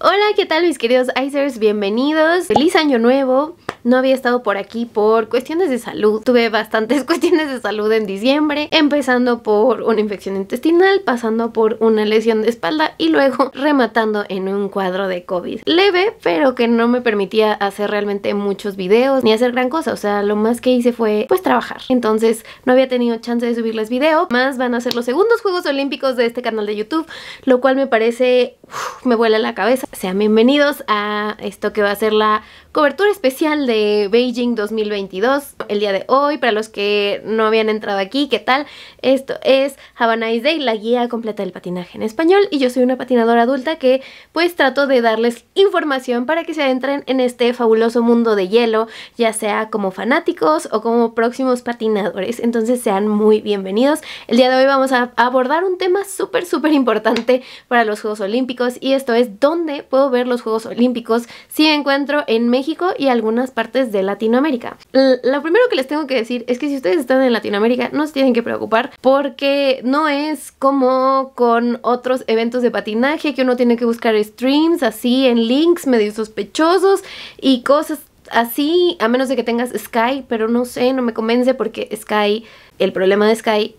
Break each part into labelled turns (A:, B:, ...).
A: Hola, ¿qué tal mis queridos Icers? Bienvenidos. Feliz año nuevo. No había estado por aquí por cuestiones de salud. Tuve bastantes cuestiones de salud en diciembre, empezando por una infección intestinal, pasando por una lesión de espalda y luego rematando en un cuadro de COVID. Leve, pero que no me permitía hacer realmente muchos videos ni hacer gran cosa. O sea, lo más que hice fue pues trabajar. Entonces no había tenido chance de subirles video. Más van a ser los segundos Juegos Olímpicos de este canal de YouTube, lo cual me parece me vuela la cabeza. Sean bienvenidos a esto que va a ser la cobertura especial de Beijing 2022 el día de hoy. Para los que no habían entrado aquí, ¿qué tal? Esto es Havana Ice Day, la guía completa del patinaje en español. Y yo soy una patinadora adulta que pues trato de darles información para que se adentren en este fabuloso mundo de hielo, ya sea como fanáticos o como próximos patinadores. Entonces sean muy bienvenidos. El día de hoy vamos a abordar un tema súper, súper importante para los Juegos Olímpicos y esto es dónde puedo ver los Juegos Olímpicos si encuentro en México y algunas partes de Latinoamérica. lo primero que les tengo que decir es que si ustedes están en Latinoamérica no se tienen que preocupar porque no es como con otros eventos de patinaje que uno tiene que buscar streams así en links medio sospechosos y cosas así, a menos de que tengas Sky, pero no sé, no me convence porque Sky, el problema de Sky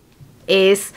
A: es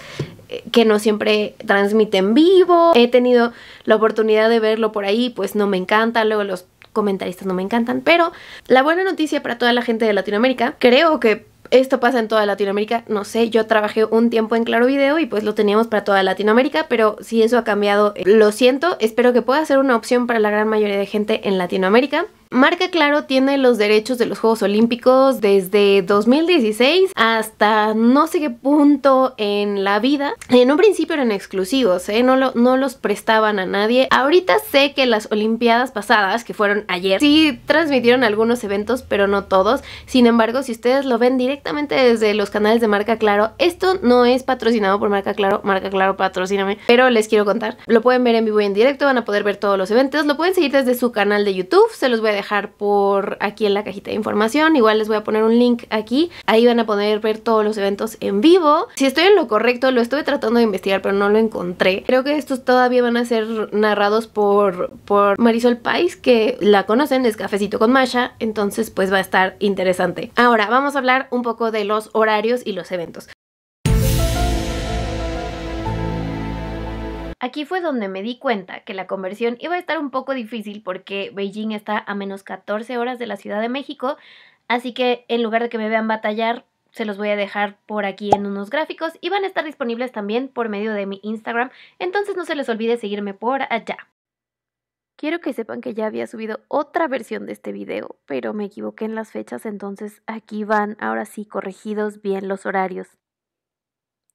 A: que no siempre transmiten en vivo. He tenido la oportunidad de verlo por ahí, pues no me encanta, luego los comentaristas no me encantan, pero la buena noticia para toda la gente de Latinoamérica, creo que esto pasa en toda Latinoamérica, no sé, yo trabajé un tiempo en Claro Video y pues lo teníamos para toda Latinoamérica, pero si eso ha cambiado, eh, lo siento, espero que pueda ser una opción para la gran mayoría de gente en Latinoamérica. Marca Claro tiene los derechos de los Juegos Olímpicos desde 2016 hasta no sé qué punto en la vida. En un principio eran exclusivos, ¿eh? no, no los prestaban a nadie. Ahorita sé que las Olimpiadas pasadas, que fueron ayer, sí transmitieron algunos eventos, pero no todos. Sin embargo, si ustedes lo ven directamente desde los canales de Marca Claro, esto no es patrocinado por Marca Claro, Marca Claro patrocíname, pero les quiero contar. Lo pueden ver en vivo y en directo, van a poder ver todos los eventos, lo pueden seguir desde su canal de YouTube, se los voy a dejar por aquí en la cajita de información. Igual les voy a poner un link aquí. Ahí van a poder ver todos los eventos en vivo. Si estoy en lo correcto, lo estuve tratando de investigar, pero no lo encontré. Creo que estos todavía van a ser narrados por, por Marisol Pais, que la conocen, es Cafecito con Masha. Entonces, pues va a estar interesante. Ahora, vamos a hablar un poco de los horarios y los eventos. Aquí fue donde me di cuenta que la conversión iba a estar un poco difícil porque Beijing está a menos 14 horas de la Ciudad de México, así que en lugar de que me vean batallar, se los voy a dejar por aquí en unos gráficos y van a estar disponibles también por medio de mi Instagram, entonces no se les olvide seguirme por allá. Quiero que sepan que ya había subido otra versión de este video, pero me equivoqué en las fechas, entonces aquí van ahora sí corregidos bien los horarios.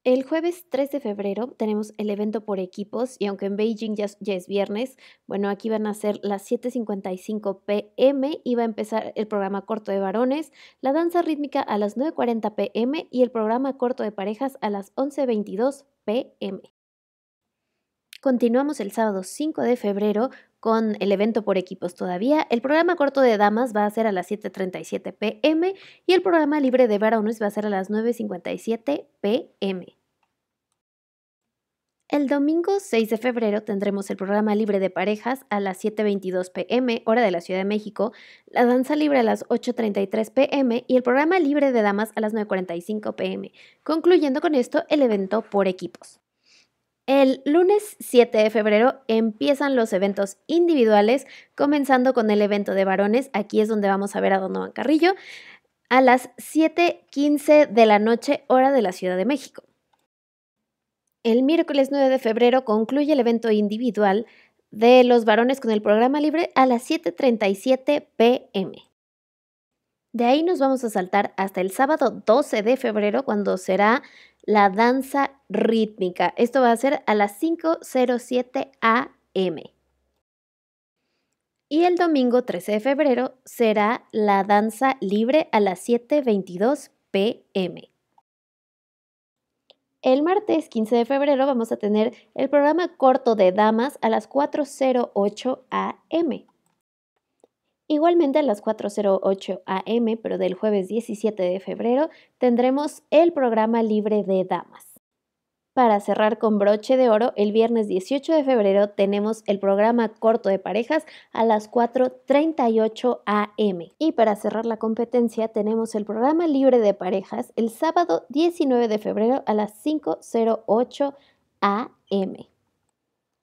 A: El jueves 3 de febrero tenemos el evento por equipos y aunque en Beijing ya, es viernes, bueno, aquí van a ser las 7.55 pm y va a empezar el programa corto de varones, la danza rítmica a las 9.40 pm y el programa corto de parejas a las 11.22 pm. Continuamos el sábado 5 de febrero con el evento por equipos todavía. El programa corto de damas va a ser a las 7.37 pm y el programa libre de varones va a ser a las 9.57 pm. El domingo 6 de febrero tendremos el programa libre de parejas a las 7.22 pm, hora de la Ciudad de México, la danza libre a las 8.33 pm y el programa libre de damas a las 9.45 pm, concluyendo con esto el evento por equipos. El lunes 7 de febrero empiezan los eventos individuales, comenzando con el evento de varones. Aquí es donde vamos a ver a Donovan Carrillo a las 7.15 de la noche, hora de la Ciudad de México. El miércoles 9 de febrero concluye el evento individual de los varones con el programa libre a las 7.37 pm. De ahí nos vamos a saltar hasta el sábado 12 de febrero cuando será la danza rítmica. Esto va a ser a las 5.07 am. Y el domingo 13 de febrero será la danza libre a las 7.22 pm. El martes 15 de febrero vamos a tener el programa corto de damas a las 4.08 am. Igualmente a las 4.08 am, pero del jueves 17 de febrero, tendremos el programa libre de damas. Para cerrar con broche de oro, el viernes 18 de febrero tenemos el programa corto de parejas a las 4.38 am. Y para cerrar la competencia tenemos el programa libre de parejas el sábado 19 de febrero a las 5.08 am.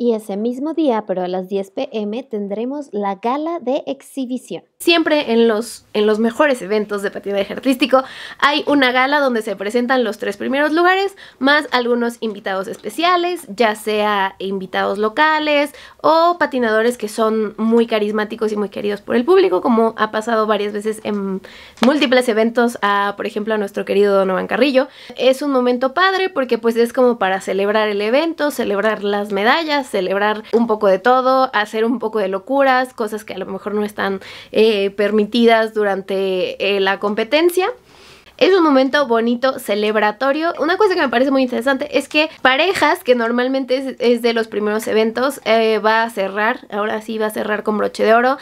A: Y ese mismo día, pero a las 10 pm, tendremos la gala de exhibición. Siempre en los, en los mejores eventos de patinaje artístico hay una gala donde se presentan los tres primeros lugares, más algunos invitados especiales, ya sea invitados locales o patinadores que son muy carismáticos y muy queridos por el público, como ha pasado varias veces en múltiples eventos a, por ejemplo, a nuestro querido Donovan Carrillo. Es un momento padre porque pues es como para celebrar el evento, celebrar las medallas, celebrar un poco de todo, hacer un poco de locuras, cosas que a lo mejor no están... Eh, eh, permitidas durante eh, la competencia. Es un momento bonito, celebratorio. Una cosa que me parece muy interesante es que parejas, que normalmente es, de los primeros eventos, eh, va a cerrar, ahora sí va a cerrar con broche de oro.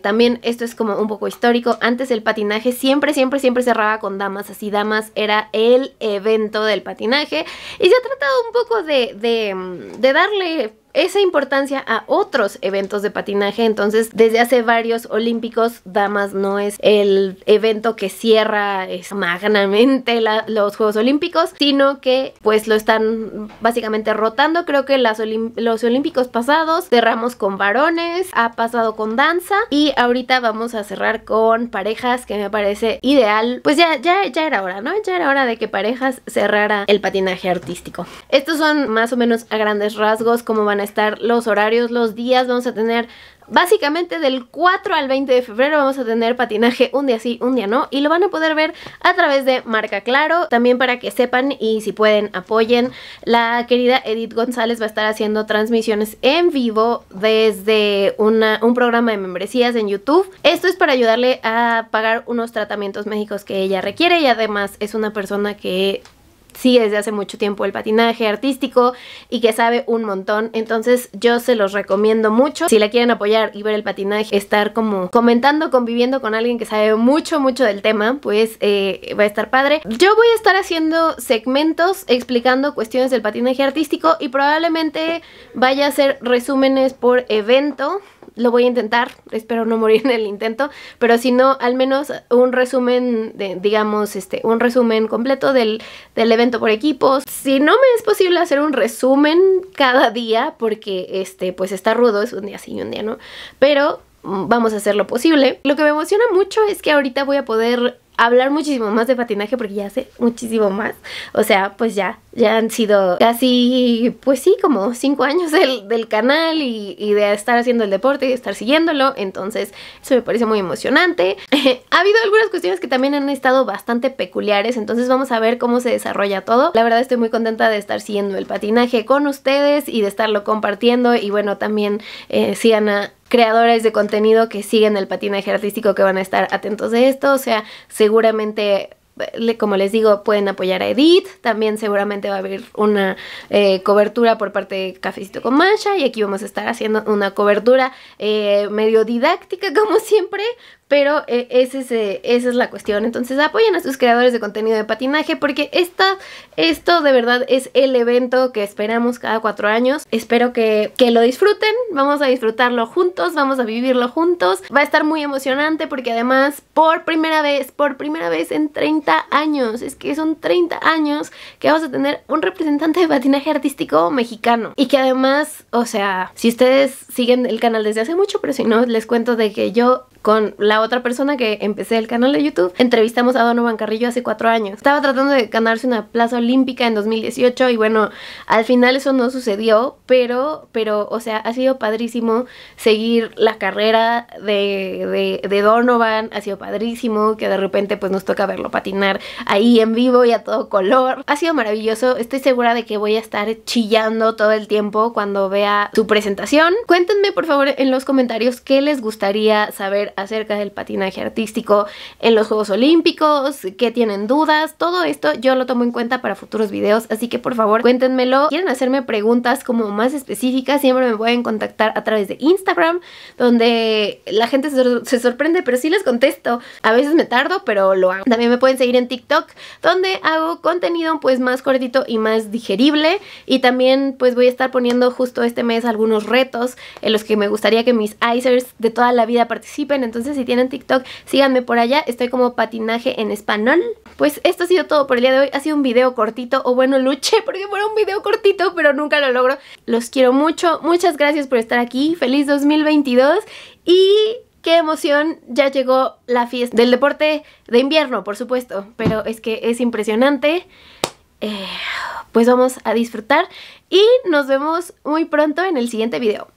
A: también esto es como un poco histórico. Antes el patinaje siempre, siempre, siempre cerraba con damas. Así damas era el evento del patinaje. Y se ha tratado un poco de, de darle esa importancia a otros eventos de patinaje. Entonces, desde hace varios olímpicos, Damas no es el evento que cierra es magnamente los Juegos Olímpicos, sino que pues lo están básicamente rotando. Creo que los olímpicos pasados cerramos con varones, ha pasado con danza y ahorita vamos a cerrar con parejas que me parece ideal. Pues ya, ya, ya era hora, ¿no? Ya era hora de que parejas cerrara el patinaje artístico. Estos son más o menos a grandes rasgos cómo van a estar los horarios, los días, vamos a tener Básicamente del 4 al 20 de febrero vamos a tener patinaje un día sí, un día no y lo van a poder ver a través de Marca Claro, también para que sepan y si pueden apoyen. La querida Edith González va a estar haciendo transmisiones en vivo desde un programa de membresías en YouTube. Esto es para ayudarle a pagar unos tratamientos médicos que ella requiere y además es una persona que sí, desde hace mucho tiempo el patinaje artístico y que sabe un montón. Entonces yo se los recomiendo mucho. Si la quieren apoyar y ver el patinaje, estar como comentando, conviviendo con alguien que sabe mucho, mucho del tema, pues eh, va a estar padre. Yo voy a estar haciendo segmentos explicando cuestiones del patinaje artístico y probablemente vaya a hacer resúmenes por evento lo voy a intentar, espero no morir en el intento, pero si no, al menos un resumen, de, digamos, este, un resumen completo del, del evento por equipos. Si no me es posible hacer un resumen cada día, porque este, pues está rudo, es un día sí y un día no, pero mm, vamos a hacer lo posible. Lo que me emociona mucho es que ahorita voy a poder hablar muchísimo más de patinaje porque ya sé muchísimo más. O sea, pues ya, ya han sido casi, pues sí, como cinco años del, canal y, de estar haciendo el deporte y de estar siguiéndolo. Entonces, eso me parece muy emocionante. ha habido algunas cuestiones que también han estado bastante peculiares, entonces vamos a ver cómo se desarrolla todo. La verdad estoy muy contenta de estar siguiendo el patinaje con ustedes y de estarlo compartiendo. Y bueno, también eh, creadores de contenido que siguen el patinaje artístico que van a estar atentos de esto. O sea, seguramente como les digo, pueden apoyar a Edith. También seguramente va a haber una eh, cobertura por parte de Cafecito con Mancha. Y aquí vamos a estar haciendo una cobertura eh, medio didáctica, como siempre, pero eh, eh, esa es la cuestión. Entonces apoyen a sus creadores de contenido de patinaje porque esto de verdad es el evento que esperamos cada cuatro años. Espero que, que lo disfruten. Vamos a disfrutarlo juntos, vamos a vivirlo juntos. Va a estar muy emocionante porque además por primera vez, por primera vez en 30 años, es que son 30 años que vamos a tener un representante de patinaje artístico mexicano. Y que además, o sea, si ustedes siguen el canal desde hace mucho, pero si no, les cuento de que yo con la otra persona que empecé el canal de YouTube. Entrevistamos a Donovan Carrillo hace cuatro años. Estaba tratando de ganarse una plaza olímpica en 2018 y bueno, al final eso no sucedió, pero, pero o sea, ha sido padrísimo seguir la carrera de, de, Donovan, ha sido padrísimo que de repente pues nos toca verlo patinar ahí en vivo y a todo color. Ha sido maravilloso, estoy segura de que voy a estar chillando todo el tiempo cuando vea su presentación. Cuéntenme por favor en los comentarios qué les gustaría saber acerca del patinaje artístico en los Juegos Olímpicos, que tienen dudas, todo esto yo lo tomo en cuenta para futuros videos, así que por favor cuéntenmelo. Quieren hacerme preguntas como más específicas, siempre me pueden contactar a través de Instagram, donde la gente se, sorprende, pero sí les contesto. A veces me tardo, pero lo hago. También me pueden seguir en TikTok, donde hago contenido pues más cortito y más digerible. Y también pues voy a estar poniendo justo este mes algunos retos en los que me gustaría que mis icers de toda la vida participen entonces, si tienen TikTok, síganme por allá. Estoy como patinaje en español. Pues esto ha sido todo por el día de hoy. Ha sido un video cortito, o bueno, luche porque fuera un video cortito, pero nunca lo logro. Los quiero mucho. Muchas gracias por estar aquí. Feliz 2022 y qué emoción, ya llegó la fiesta del deporte de invierno, por supuesto, pero es que es impresionante. Eh, pues vamos a disfrutar y nos vemos muy pronto en el siguiente video.